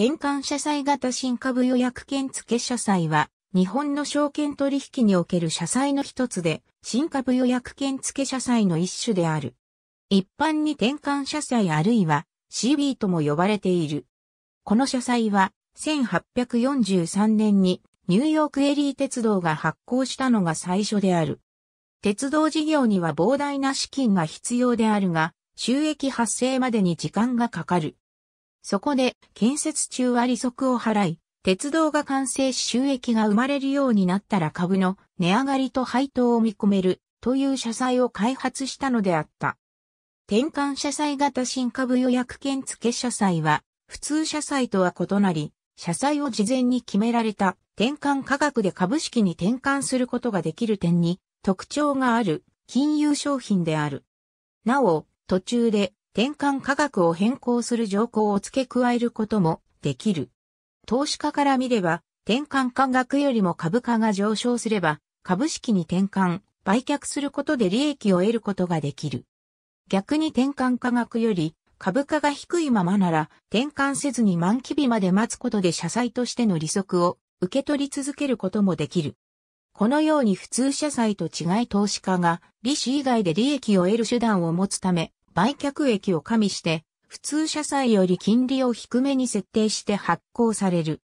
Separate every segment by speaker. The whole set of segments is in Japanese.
Speaker 1: 転換社債型新株予約券付社債は、日本の証券取引における社債の一つで、新株予約券付社債の一種である。一般に転換社債あるいは CB とも呼ばれている。この社債は、1843年にニューヨークエリー鉄道が発行したのが最初である。鉄道事業には膨大な資金が必要であるが、収益発生までに時間がかかる。そこで建設中は利息を払い、鉄道が完成し収益が生まれるようになったら株の値上がりと配当を見込めるという社債を開発したのであった。転換社債型新株予約券付社債は普通社債とは異なり、社債を事前に決められた転換価格で株式に転換することができる点に特徴がある金融商品である。なお、途中で転換価格を変更する条項を付け加えることもできる。投資家から見れば、転換価格よりも株価が上昇すれば、株式に転換、売却することで利益を得ることができる。逆に転換価格より株価が低いままなら、転換せずに満期日まで待つことで社債としての利息を受け取り続けることもできる。このように普通社債と違い投資家が利子以外で利益を得る手段を持つため、売却益を加味して、普通社債より金利を低めに設定して発行される。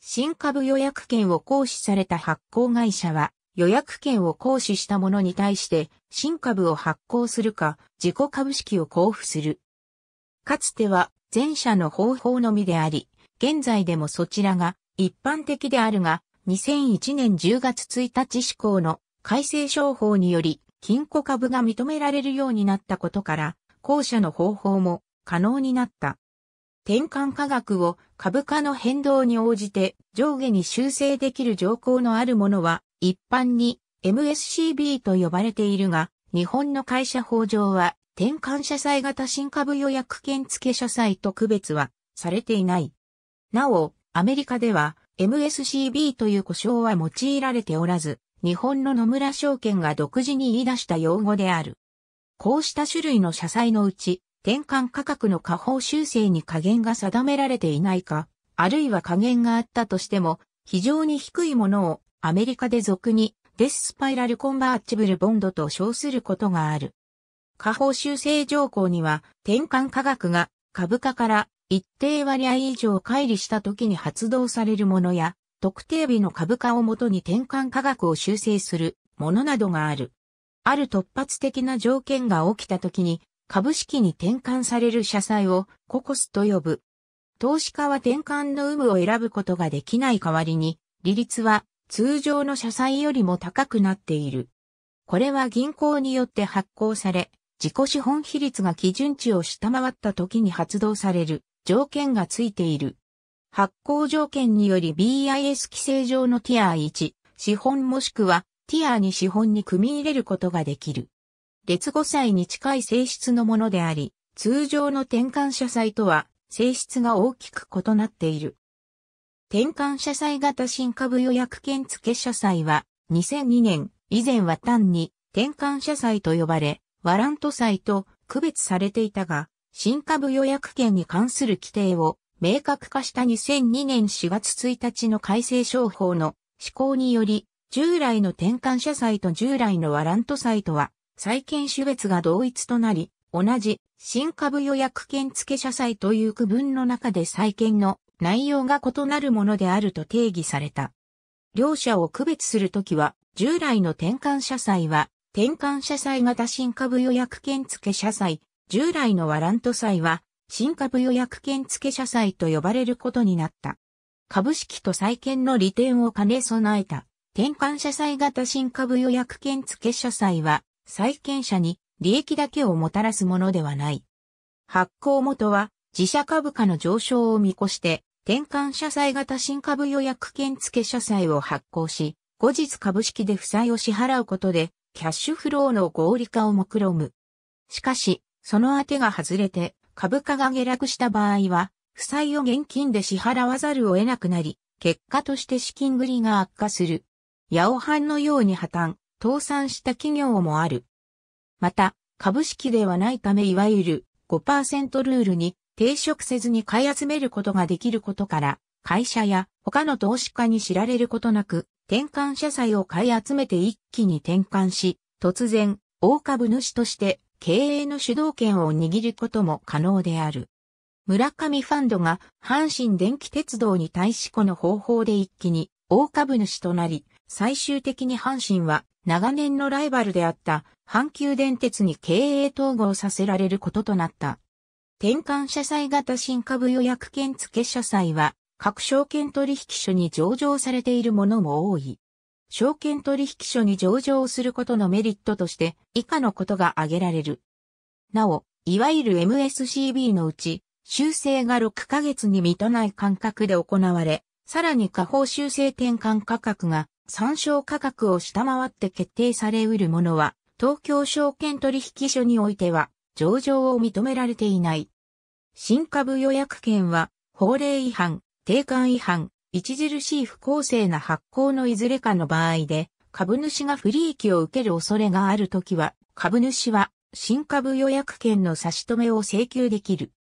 Speaker 1: 新株予約権を行使された発行会社は、予約権を行使した者に対して、新株を発行するか、自己株式を交付する。かつては、前者の方法のみであり、現在でもそちらが一般的であるが、2001年10月1日施行の改正商法により、金庫株が認められるようになったことから、後者の方法も可能になった。転換価格を株価の変動に応じて上下に修正できる条項のあるものは一般に MSCB と呼ばれているが、日本の会社法上は転換社債型新株予約券付社債と区別はされていない。なお、アメリカでは MSCB という呼称は用いられておらず、日本の野村証券が独自に言い出した用語である。こうした種類の社債のうち、転換価格の下方修正に加減が定められていないか、あるいは加減があったとしても、非常に低いものをアメリカで俗にデススパイラルコンバーチブルボンドと称することがある。下方修正条項には転換価格が株価から一定割合以上乖離した時に発動されるものや特定日の株価をもとに転換価格を修正するものなどがある。ある突発的な条件が起きた時に、株式に転換される社債をココスと呼ぶ。投資家は転換の有無を選ぶことができない代わりに、利率は通常の社債よりも高くなっている。これは銀行によって発行され、自己資本比率が基準値を下回った時に発動される条件がついている。発行条件により BIS 規制上のティア1、資本もしくはティアーに資本に組み入れることができる。劣後債に近い性質のものであり、通常の転換社債とは性質が大きく異なっている。転換社債型新株予約券付社債は2002年以前は単に転換社債と呼ばれ、ワラント債と区別されていたが、新株予約権に関する規定を明確化した2002年4月1日の改正商法の施行により、従来の転換社債と従来のワラント債とは、債権種別が同一となり、同じ新株予約権付社債という区分の中で債権の内容が異なるものであると定義された。両者を区別するときは、従来の転換社債は、転換社債型新株予約権付社債、従来のワラント債は、新株予約権付社債と呼ばれることになった。株式と債権の利点を兼ね備えた。転換社債型新株予約券付社債は、債権者に利益だけをもたらすものではない。発行元は、自社株価の上昇を見越して、転換社債型新株予約券付社債を発行し、後日株式で負債を支払うことで、キャッシュフローの合理化を目論む。しかし、その当てが外れて、株価が下落した場合は、負債を現金で支払わざるを得なくなり、結果として資金繰りが悪化する。ヤオハンのように破綻、倒産した企業もある。また、株式ではないためいわゆる5%ルールに抵触せずに買い集めることができることから、会社や他の投資家に知られることなく、転換社債を買い集めて一気に転換し、突然、大株主として経営の主導権を握ることも可能である。村上ファンドが阪神電気鉄道に対しこの方法で一気に大株主となり、最終的に阪神は長年のライバルであった阪急電鉄に経営統合させられることとなった。転換社債型新株予約券付社債は各証券取引所に上場されているものも多い。証券取引所に上場することのメリットとして以下のことが挙げられる。なお、いわゆる MSCB のうち、修正が6ヶ月に満たない間隔で行われ、さらに下方修正転換価格が参照価格を下回って決定されうるものは、東京証券取引所においては、上場を認められていない。新株予約権は、法令違反、定款違反、著しい不公正な発行のいずれかの場合で、株主が不利益を受ける恐れがあるときは、株主は新株予約権の差し止めを請求できる。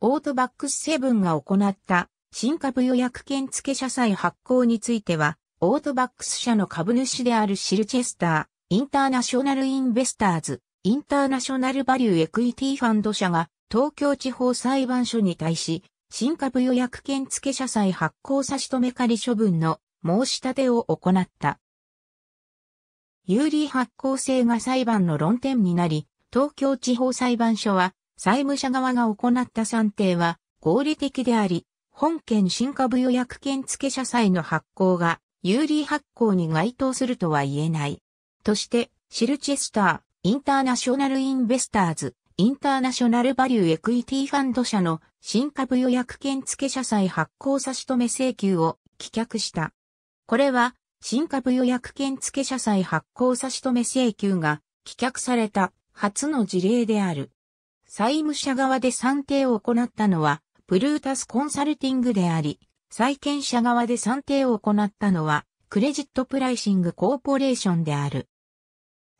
Speaker 1: オートバックスセブンが行った新株予約権付け社債発行については、オートバックス社の株主であるシルチェスター、インターナショナルインベスターズ、インターナショナルバリューエクイティファンド社が東京地方裁判所に対し、新株予約券付社債発行差し止め仮処分の申し立てを行った。有利発行性が裁判の論点になり、東京地方裁判所は、債務者側が行った算定は合理的であり、本件新株予約券付社債の発行が有利発行に該当するとは言えない。として、シルチェスター、インターナショナルインベスターズ、インターナショナルバリューエクイティファンド社の新株予約権付社債発行差し止め請求を棄却した。これは、新株予約権付社債発行差し止め請求が棄却された初の事例である。債務者側で算定を行ったのは、プルータスコンサルティングであり、債権者側で算定を行ったのは、クレジットプライシングコーポレーションである。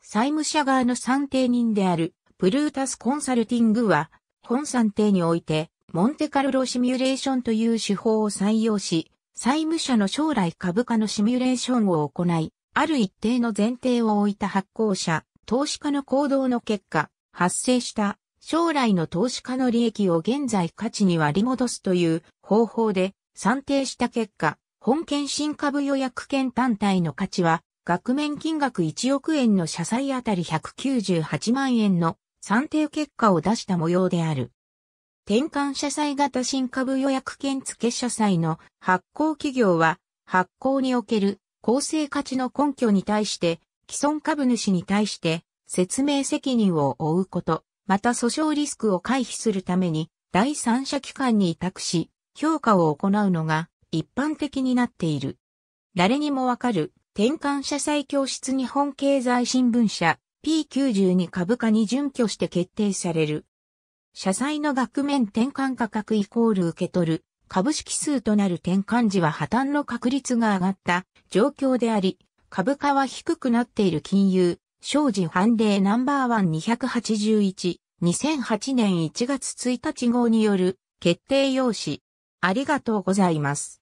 Speaker 1: 債務者側の算定人である、プルータスコンサルティングは、本算定において、モンテカルロシミュレーションという手法を採用し、債務者の将来株価のシミュレーションを行い、ある一定の前提を置いた発行者、投資家の行動の結果、発生した将来の投資家の利益を現在価値に割り戻すという方法で算定した結果、本件新株予約券単体の価値は、額面金額1億円の社債あたり198万円の算定結果を出した模様である。転換社債型新株予約券付社債の発行企業は、発行における公正価値の根拠に対して、既存株主に対して説明責任を負うこと、また訴訟リスクを回避するために、第三者機関に委託し、評価を行うのが一般的になっている。誰にもわかる転換社債教室日本経済新聞社 P92 株価に準拠して決定される。社債の額面転換価格イコール受け取る株式数となる転換時は破綻の確率が上がった状況であり、株価は低くなっている金融、商事判例ナンバーワン281、2008年1月1日号による決定用紙、ありがとうございます。